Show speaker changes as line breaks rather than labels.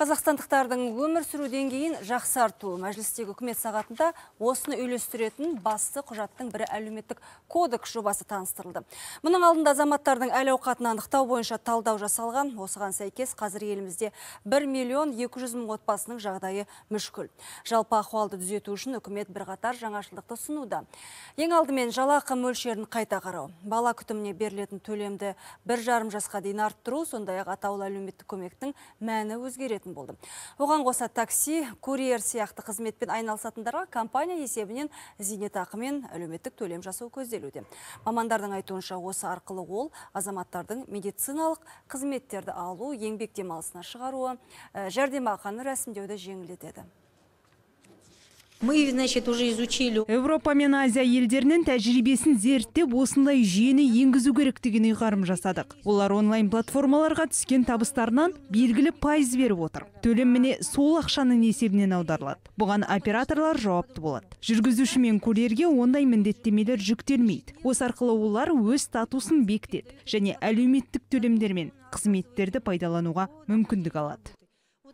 Қазақстандықтардың өмір сүру деңгейін жақсарту мәжілістегі үкімет сағатында осыны үйлестіретін басты құжаттың бірі әлеуметтік кодекс жобасы таныстырылды. Мұның алдында азаматтардың әл ауқатын анықтау бойынша талдау жасалған. Осыған сәйкес қазір елімізде 1 миллион 200 мың отбасының жағдайы мүшкіл. Жалпы ахуалды түзету үшін үкімет бірқатар жаңашылдықты ұсынуда. Ең алдымен жалақы мөлшерін қайта қарау. Бала күтіміне берілетін төлемді бір жарым жасқа дейін арттыру, сондай ақ атаулы әлеуметтік көмектің мәні өзгеретін болды оған қоса такси курьер сияқты қызметпен айналысатындарға компания есебінен зейнетақы мен әлеуметтік төлем жасау көзделуде мамандардың айтуынша осы арқылы ол азаматтардың медициналық қызметтерді алу еңбек демалысына шығаруы жәрдемақыны рәсімдеуді жеңілдетеді
Мы, значит, уже изучили. Европа мен Азия елдерінің тәжірибесін зерттеп осындай жүйені енгізу керек деген ұйғарым жасадық. Олар онлайн платформаларға түскен табыстарынан белгілі пайыз беріп отыр. Төлем міне сол ақшаның есебінен аударылады. Бұған операторлар жауапты болады. Жүргізуші мен көлерге ондай міндеттемелер жүктелмейді. Осы арқылы олар өз статусын бекітеді және әлеуметтік төлемдермен қызметтерді пайдалануға мүмкіндік алады